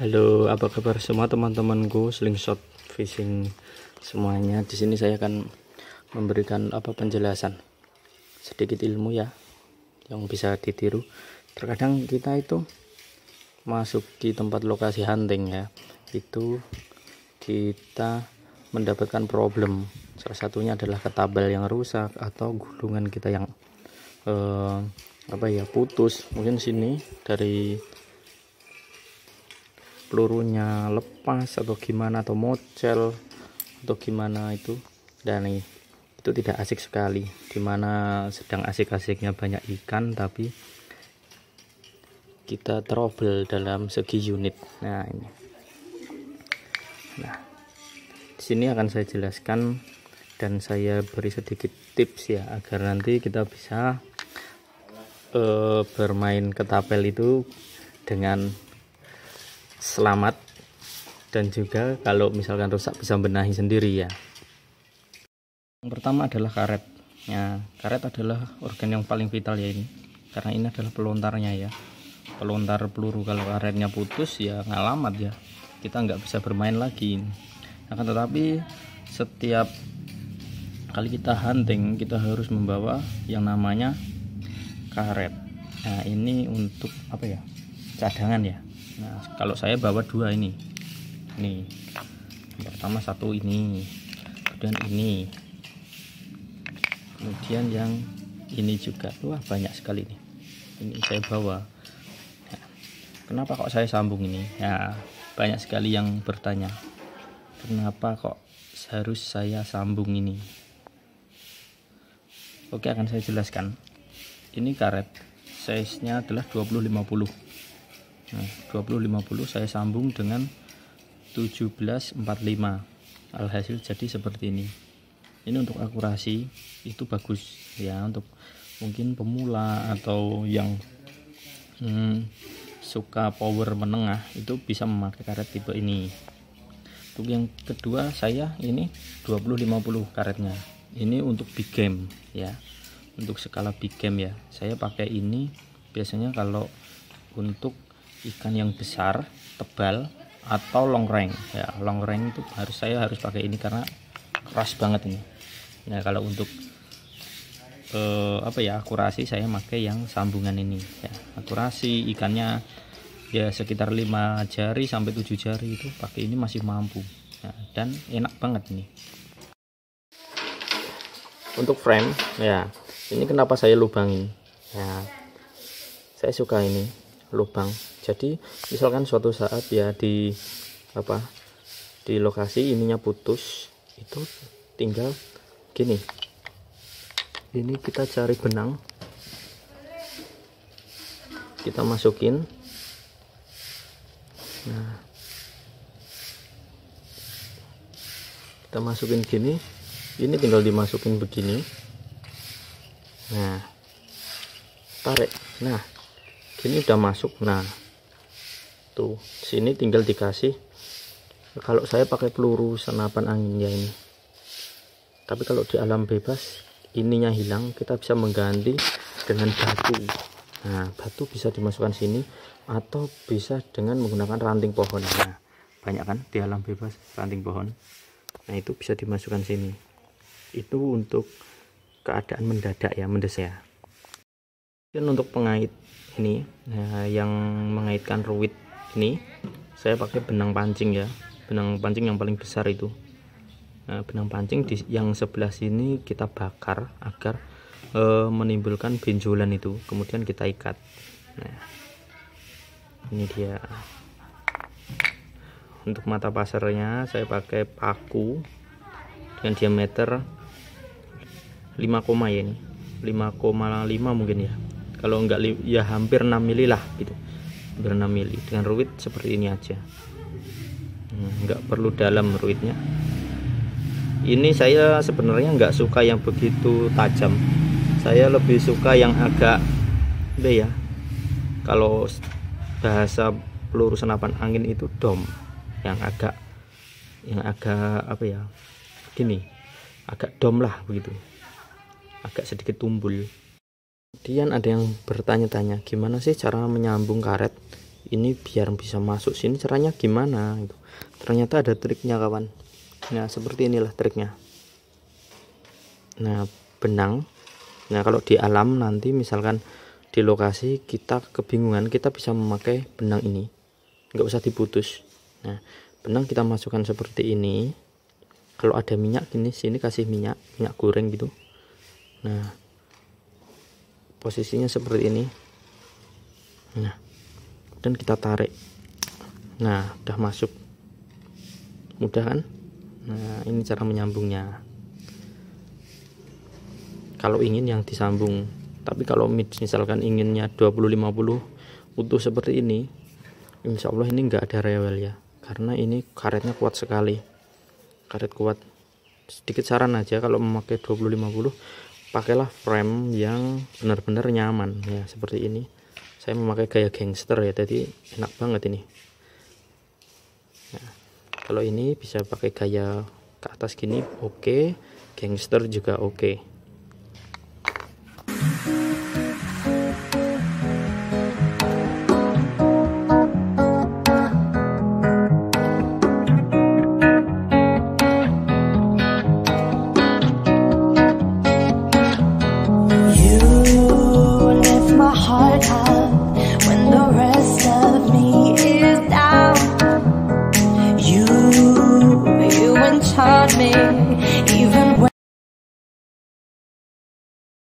Halo, apa kabar semua teman-temanku slingshot fishing semuanya. Di sini saya akan memberikan apa penjelasan sedikit ilmu ya yang bisa ditiru. Terkadang kita itu masuk di tempat lokasi hunting ya, itu kita mendapatkan problem. Salah satunya adalah ketabel yang rusak atau gulungan kita yang eh, apa ya putus. Mungkin sini dari pelurunya lepas atau gimana atau mocel atau gimana itu dan nih itu tidak asik sekali dimana sedang asik-asiknya banyak ikan tapi kita trouble dalam segi unit nah ini nah di sini akan saya jelaskan dan saya beri sedikit tips ya agar nanti kita bisa uh, bermain ketapel itu dengan selamat dan juga kalau misalkan rusak bisa benahi sendiri ya yang pertama adalah karet ya karet adalah organ yang paling vital ya ini karena ini adalah pelontarnya ya pelontar peluru kalau karetnya putus ya ngalamat ya kita nggak bisa bermain lagi akan tetapi setiap kali kita hunting kita harus membawa yang namanya karet nah ini untuk apa ya cadangan ya nah kalau saya bawa dua ini nih pertama satu ini kemudian ini kemudian yang ini juga wah banyak sekali ini. ini saya bawa nah, kenapa kok saya sambung ini ya banyak sekali yang bertanya kenapa kok harus saya sambung ini Oke akan saya jelaskan ini karet size nya adalah 2050 nah, 2050 saya sambung dengan 1745 alhasil jadi seperti ini ini untuk akurasi itu bagus ya untuk mungkin pemula atau yang hmm, suka power menengah itu bisa memakai karet tipe ini untuk yang kedua saya ini 2050 karetnya ini untuk big game ya untuk skala big game ya saya pakai ini biasanya kalau untuk ikan yang besar tebal atau long rank ya long rank itu harus saya harus pakai ini karena keras banget ini nah kalau untuk eh, apa ya akurasi saya pakai yang sambungan ini ya akurasi ikannya ya sekitar lima jari sampai tujuh jari itu pakai ini masih mampu ya, dan enak banget ini untuk frame ya ini kenapa saya lubangi ya saya suka ini lubang jadi misalkan suatu saat ya di apa di lokasi ininya putus itu tinggal gini ini kita cari benang kita masukin nah kita masukin gini ini tinggal dimasukin begini nah tarik nah gini udah masuk nah satu gitu. sini tinggal dikasih kalau saya pakai peluru senapan ya ini tapi kalau di alam bebas ininya hilang kita bisa mengganti dengan batu nah batu bisa dimasukkan sini atau bisa dengan menggunakan ranting pohon nah banyak kan di alam bebas ranting pohon nah itu bisa dimasukkan sini itu untuk keadaan mendadak ya mendesak ya dan untuk pengait ini nah, yang mengaitkan ruwit ini saya pakai benang pancing ya benang pancing yang paling besar itu nah, benang pancing di yang sebelah sini kita bakar agar e, menimbulkan benjolan itu kemudian kita ikat nah ini dia untuk mata pasarnya saya pakai paku dengan diameter 5, ya ini 5,5 mungkin ya kalau enggak ya hampir 6 mili lah gitu hampir 6 mili dengan ruwet seperti ini aja hmm, nggak perlu dalam ruitnya ini saya sebenarnya nggak suka yang begitu tajam saya lebih suka yang agak deh ya kalau bahasa peluru senapan angin itu dom yang agak yang agak apa ya gini agak dom lah begitu agak sedikit tumbul Kemudian ada yang bertanya-tanya, gimana sih cara menyambung karet ini biar bisa masuk sini? Caranya gimana? Gitu. Ternyata ada triknya kawan. Nah seperti inilah triknya. Nah benang. Nah kalau di alam nanti misalkan di lokasi kita kebingungan, kita bisa memakai benang ini. Nggak usah diputus. Nah benang kita masukkan seperti ini. Kalau ada minyak ini sini kasih minyak, minyak goreng gitu. Nah posisinya seperti ini nah dan kita tarik nah udah masuk mudah kan nah ini cara menyambungnya kalau ingin yang disambung tapi kalau misalkan inginnya 20-50 utuh seperti ini insya Allah ini enggak ada rewel ya karena ini karetnya kuat sekali karet kuat sedikit saran aja kalau memakai 250 pakailah frame yang benar-benar nyaman ya seperti ini saya memakai gaya gangster ya tadi enak banget ini nah, kalau ini bisa pakai gaya ke atas gini oke okay. gangster juga oke okay.